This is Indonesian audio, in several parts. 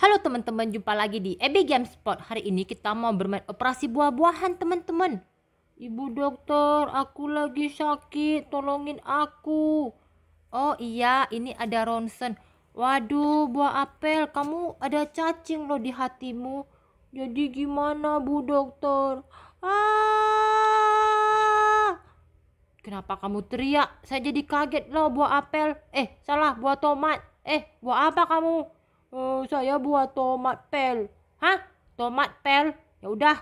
Halo teman-teman, jumpa lagi di EB Gamespot. Hari ini kita mau bermain operasi buah-buahan, teman-teman. Ibu dokter, aku lagi sakit, tolongin aku. Oh iya, ini ada ronsen. Waduh, buah apel, kamu ada cacing loh di hatimu. Jadi gimana, Bu dokter? Ah! Kenapa kamu teriak? Saya jadi kaget loh buah apel. Eh, salah, buah tomat. Eh, buah apa kamu? Uh, saya buat tomat pel. Hah? Tomat pel? Ya udah.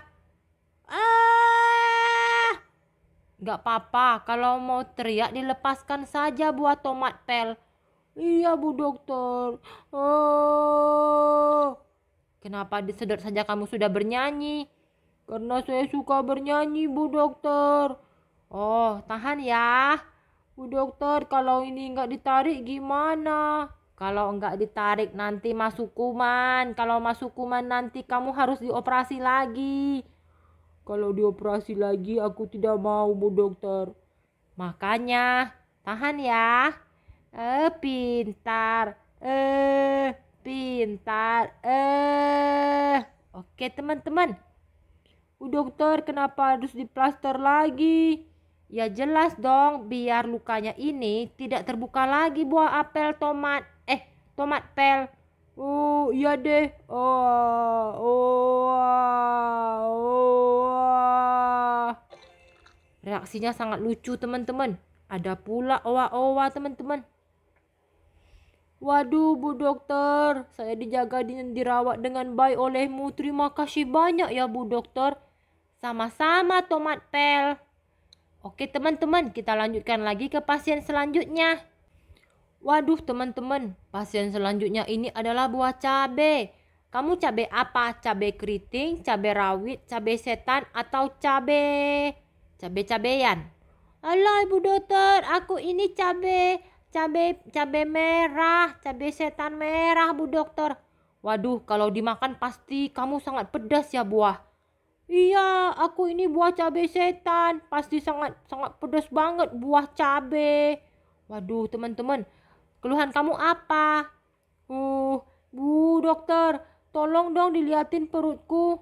Ah! Gak apa-apa, kalau mau teriak dilepaskan saja buat tomat pel. Iya bu dokter. Oh. Kenapa disedot saja kamu sudah bernyanyi? Karena saya suka bernyanyi bu dokter. Oh, tahan ya. Bu dokter, kalau ini nggak ditarik gimana? Kalau enggak ditarik nanti masuk kuman. Kalau masuk kuman nanti kamu harus dioperasi lagi. Kalau dioperasi lagi aku tidak mau Bu dokter. Makanya tahan ya. Eh pintar. Eh pintar. Eh. Oke teman-teman. Bu dokter kenapa harus diplaster lagi? Ya jelas dong biar lukanya ini tidak terbuka lagi buah apel tomat tomat pel oh iya deh oh oh, oh. reaksinya sangat lucu teman-teman ada pula owa-owa teman-teman Waduh Bu Dokter, saya dijaga dan dirawat dengan baik olehmu. Terima kasih banyak ya Bu Dokter. Sama-sama tomat pel. Oke teman-teman, kita lanjutkan lagi ke pasien selanjutnya. Waduh teman-teman, pasien selanjutnya ini adalah buah cabe. Kamu cabe apa? Cabe keriting, cabe rawit, cabe setan, atau cabe cabe cabean Halo ibu dokter, aku ini cabe, cabe cabe merah, cabe setan merah bu dokter. Waduh, kalau dimakan pasti kamu sangat pedas ya buah. Iya, aku ini buah cabe setan, pasti sangat sangat pedas banget buah cabe. Waduh, teman-teman, Keluhan kamu apa? Uh, bu dokter, tolong dong diliatin perutku.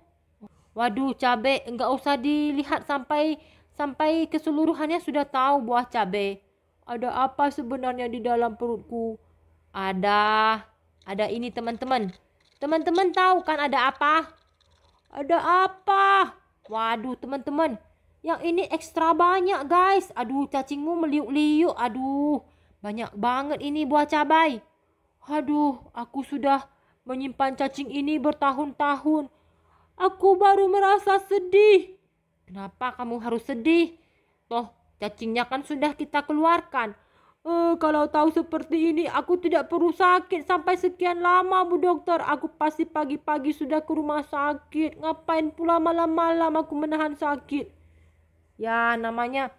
Waduh, cabe, nggak usah dilihat sampai sampai keseluruhannya sudah tahu buah cabe. Ada apa sebenarnya di dalam perutku? Ada, ada ini teman-teman. Teman-teman tahu kan ada apa? Ada apa? Waduh, teman-teman. Yang ini ekstra banyak, guys. Aduh, cacingmu meliuk-liuk. Aduh. Banyak banget ini buah cabai. Aduh, aku sudah menyimpan cacing ini bertahun-tahun. Aku baru merasa sedih. Kenapa kamu harus sedih? Toh, cacingnya kan sudah kita keluarkan. Eh, kalau tahu seperti ini, aku tidak perlu sakit sampai sekian lama, Bu Dokter. Aku pasti pagi-pagi sudah ke rumah sakit. Ngapain pula malam-malam aku menahan sakit? Ya, namanya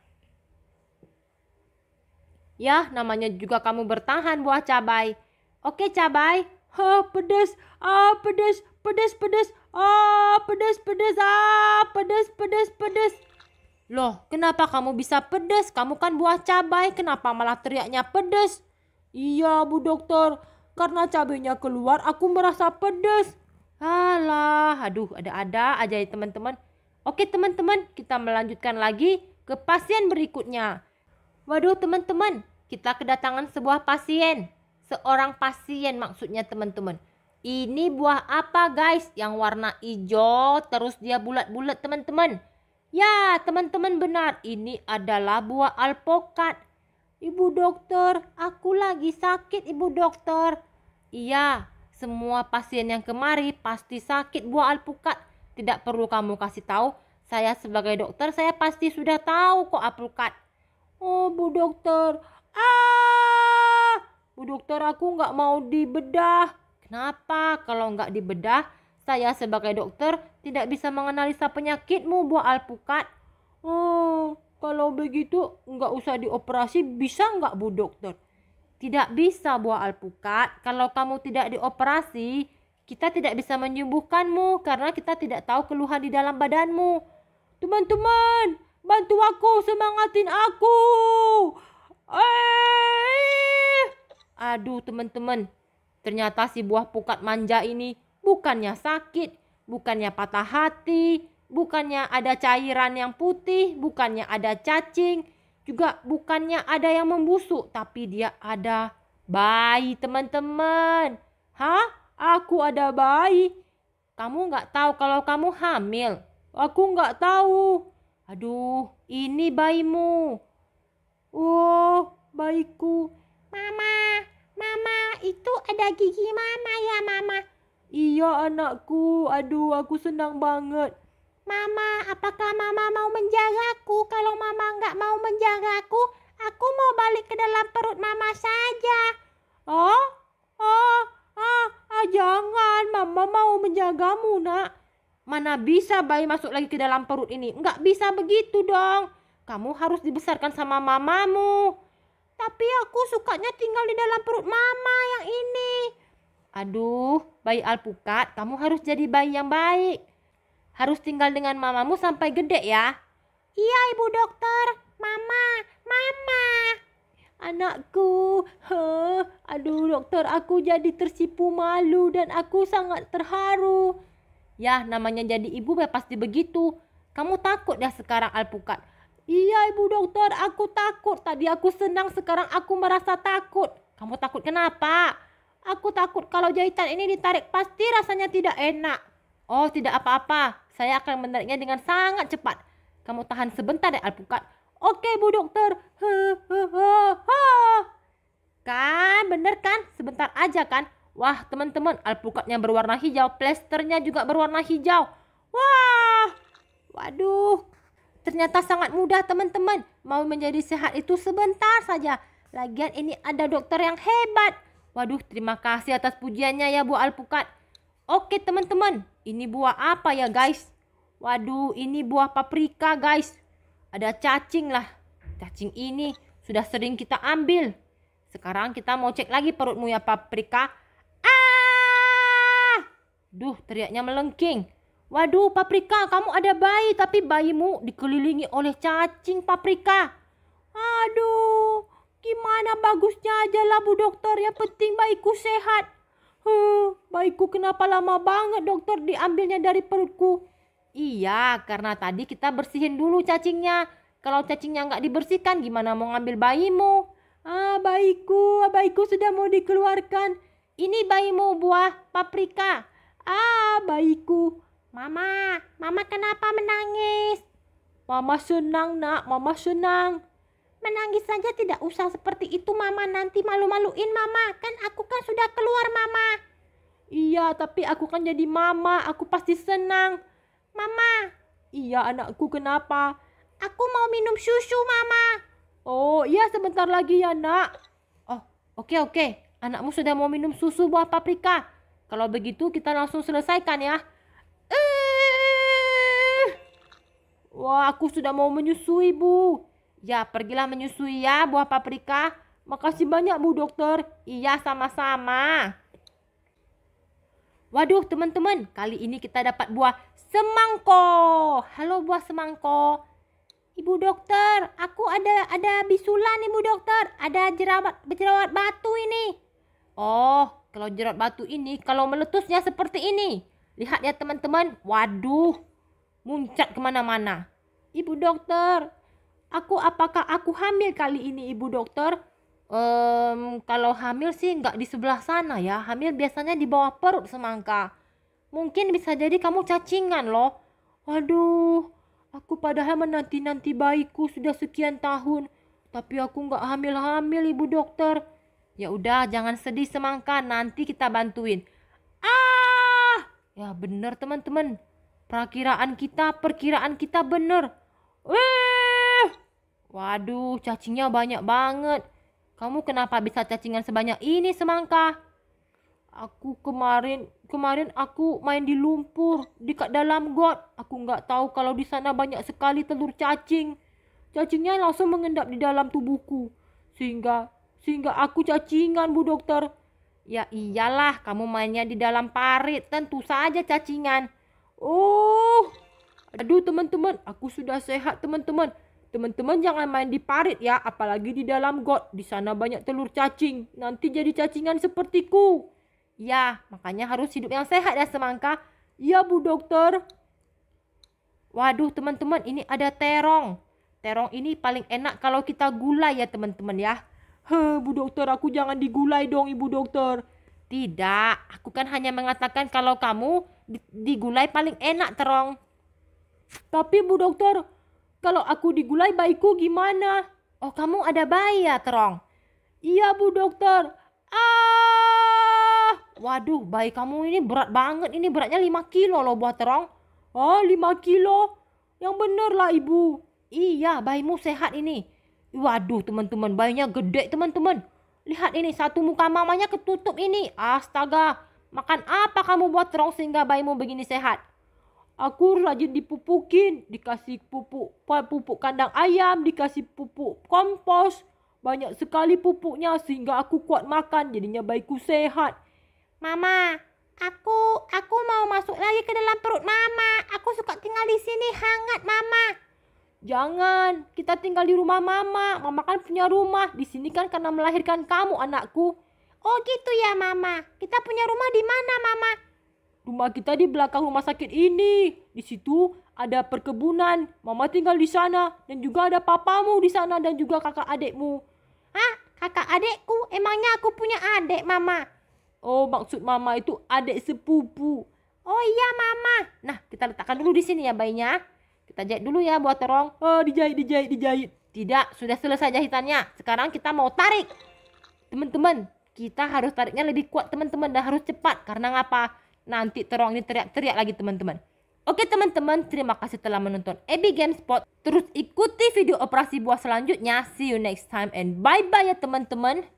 Ya, namanya juga kamu bertahan buah cabai. Oke cabai. Ha, pedes. Ah, pedes. Pedes, pedes. Ah, pedes, pedes. Ah, pedes, pedes, pedes. Loh, kenapa kamu bisa pedes? Kamu kan buah cabai. Kenapa malah teriaknya pedes? Iya, Bu Dokter. Karena cabainya keluar, aku merasa pedes. Alah, aduh, ada-ada aja ya teman-teman. Oke teman-teman, kita melanjutkan lagi ke pasien berikutnya. Waduh teman-teman, kita kedatangan sebuah pasien. Seorang pasien maksudnya teman-teman. Ini buah apa guys yang warna hijau terus dia bulat-bulat teman-teman. Ya teman-teman benar ini adalah buah alpukat. Ibu dokter, aku lagi sakit ibu dokter. Iya, semua pasien yang kemari pasti sakit buah alpukat. Tidak perlu kamu kasih tahu, saya sebagai dokter saya pasti sudah tahu kok alpukat. Oh, Bu Dokter. Ah, Bu Dokter aku nggak mau dibedah. Kenapa? Kalau nggak dibedah, saya sebagai dokter tidak bisa menganalisa penyakitmu, Bu Alpukat. Oh, kalau begitu nggak usah dioperasi bisa nggak Bu Dokter? Tidak bisa Bu Alpukat. Kalau kamu tidak dioperasi, kita tidak bisa menyembuhkanmu karena kita tidak tahu keluhan di dalam badanmu. Teman-teman, Bantu aku semangatin aku. Eh. Aduh teman-teman, ternyata si buah pukat manja ini bukannya sakit, bukannya patah hati, bukannya ada cairan yang putih, bukannya ada cacing, juga bukannya ada yang membusuk, tapi dia ada bayi teman-teman. Hah? Aku ada bayi? Kamu nggak tahu kalau kamu hamil? Aku nggak tahu. Aduh, ini bayimu. Oh, bayiku. Mama, mama, itu ada gigi mama ya mama. Iya anakku, aduh aku senang banget. Mama, apakah mama mau menjaga? bisa bayi masuk lagi ke dalam perut ini? Nggak bisa begitu dong. Kamu harus dibesarkan sama mamamu. Tapi aku sukanya tinggal di dalam perut mama yang ini. Aduh, bayi alpukat, kamu harus jadi bayi yang baik. Harus tinggal dengan mamamu sampai gede ya. Iya, Ibu Dokter. Mama, mama. Anakku, huh, aduh dokter aku jadi tersipu malu dan aku sangat terharu. Ya, namanya jadi ibu ya pasti begitu. Kamu takut ya sekarang Alpukat? Iya ibu dokter, aku takut. Tadi aku senang, sekarang aku merasa takut. Kamu takut kenapa? Aku takut kalau jahitan ini ditarik pasti rasanya tidak enak. Oh, tidak apa-apa. Saya akan menariknya dengan sangat cepat. Kamu tahan sebentar ya Alpukat. Oke ibu dokter. Ha, ha, ha, ha. Kan, bener kan? Sebentar aja kan? Wah, teman-teman, alpukatnya berwarna hijau, plesternya juga berwarna hijau. Wah, waduh, ternyata sangat mudah teman-teman. Mau menjadi sehat itu sebentar saja. Lagian ini ada dokter yang hebat. Waduh, terima kasih atas pujiannya ya Bu Alpukat. Oke teman-teman, ini buah apa ya guys? Waduh, ini buah paprika guys. Ada cacing lah. Cacing ini sudah sering kita ambil. Sekarang kita mau cek lagi perutmu ya paprika. Duh, teriaknya melengking. Waduh, Paprika, kamu ada bayi, tapi bayimu dikelilingi oleh cacing Paprika. Aduh, gimana bagusnya aja lah Bu Dokter, ya penting bayiku sehat. Huh, bayiku kenapa lama banget dokter diambilnya dari perutku. Iya, karena tadi kita bersihin dulu cacingnya. Kalau cacingnya nggak dibersihkan, gimana mau ngambil bayimu? Ah, bayiku, bayiku sudah mau dikeluarkan. Ini bayimu buah paprika. Ah, bayiku. Mama, mama kenapa menangis? Mama senang, nak. Mama senang. Menangis saja tidak usah seperti itu, mama. Nanti malu-maluin mama. Kan aku kan sudah keluar, mama. Iya, tapi aku kan jadi mama. Aku pasti senang. Mama. Iya, anakku kenapa? Aku mau minum susu, mama. Oh, iya sebentar lagi ya, nak. Oh, oke, okay, oke. Okay. Anakmu sudah mau minum susu buah paprika. Kalau begitu kita langsung selesaikan ya. Eee. Eh. Wah, aku sudah mau menyusui, Bu. Ya, pergilah menyusui ya, buah paprika. Makasih banyak, Bu Dokter. Iya, sama-sama. Waduh, teman-teman, kali ini kita dapat buah semangko. Halo buah semangko. Ibu dokter, aku ada ada bisulan Ibu dokter. Ada jerawat jerawat batu ini. Oh, kalau jerat batu ini kalau meletusnya seperti ini lihat ya teman-teman waduh muncak kemana-mana ibu dokter aku apakah aku hamil kali ini ibu dokter um, kalau hamil sih nggak di sebelah sana ya hamil biasanya di bawah perut semangka mungkin bisa jadi kamu cacingan loh waduh aku padahal menanti-nanti bayiku sudah sekian tahun tapi aku nggak hamil-hamil ibu dokter Ya udah, jangan sedih semangka, nanti kita bantuin. Ah! Ya bener teman-teman. Perkiraan kita, perkiraan kita bener. Wih! Waduh, cacingnya banyak banget. Kamu kenapa bisa cacingan sebanyak ini semangka? Aku kemarin, kemarin aku main di lumpur, di dalam got. Aku nggak tahu kalau di sana banyak sekali telur cacing. Cacingnya langsung mengendap di dalam tubuhku. Sehingga sehingga aku cacingan Bu Dokter. Ya iyalah, kamu mainnya di dalam parit, tentu saja cacingan. Oh, aduh teman-teman, aku sudah sehat teman-teman. Teman-teman jangan main di parit ya, apalagi di dalam got. Di sana banyak telur cacing, nanti jadi cacingan sepertiku. Ya, makanya harus hidup yang sehat ya semangka. ya bu dokter. Waduh teman-teman, ini ada terong. Terong ini paling enak kalau kita gula ya teman-teman ya. Heh, Bu Dokter, aku jangan digulai dong, Ibu Dokter. Tidak, aku kan hanya mengatakan kalau kamu digulai paling enak, Terong. Tapi Bu Dokter, kalau aku digulai bayiku gimana? Oh, kamu ada bayi ya, Terong? Iya, Bu Dokter. Ah! Waduh, bayi kamu ini berat banget. Ini beratnya 5 kilo loh buat Terong. Oh, 5 kilo? Yang bener lah, Ibu. Iya, bayimu sehat ini. Waduh teman-teman bayinya gede teman-teman. Lihat ini satu muka mamanya ketutup ini. Astaga. Makan apa kamu buat terong sehingga bayimu begini sehat? Aku rajin dipupukin, dikasih pupuk pupuk kandang ayam, dikasih pupuk kompos. Banyak sekali pupuknya sehingga aku kuat makan, jadinya bayiku sehat. Mama, aku aku mau masuk lagi ke dalam perut mama. Aku suka tinggal di sini hangat mama. Jangan, kita tinggal di rumah mama. Mama kan punya rumah. Di sini kan karena melahirkan kamu, anakku. Oh gitu ya, mama. Kita punya rumah di mana, mama? Rumah kita di belakang rumah sakit ini. Di situ ada perkebunan. Mama tinggal di sana. Dan juga ada papamu di sana dan juga kakak adikmu. Hah? Kakak adikku? Emangnya aku punya adik, mama? Oh, maksud mama itu adik sepupu. Oh iya, mama. Nah, kita letakkan dulu di sini ya bayinya kita jahit dulu ya buat terong oh dijahit dijahit dijahit tidak sudah selesai jahitannya sekarang kita mau tarik teman-teman kita harus tariknya lebih kuat teman-teman dan harus cepat karena ngapa nanti terong ini teriak-teriak lagi teman-teman Oke teman-teman, terima kasih telah menonton Ebi Gamespot. Terus ikuti video operasi buah selanjutnya. See you next time and bye-bye ya teman-teman.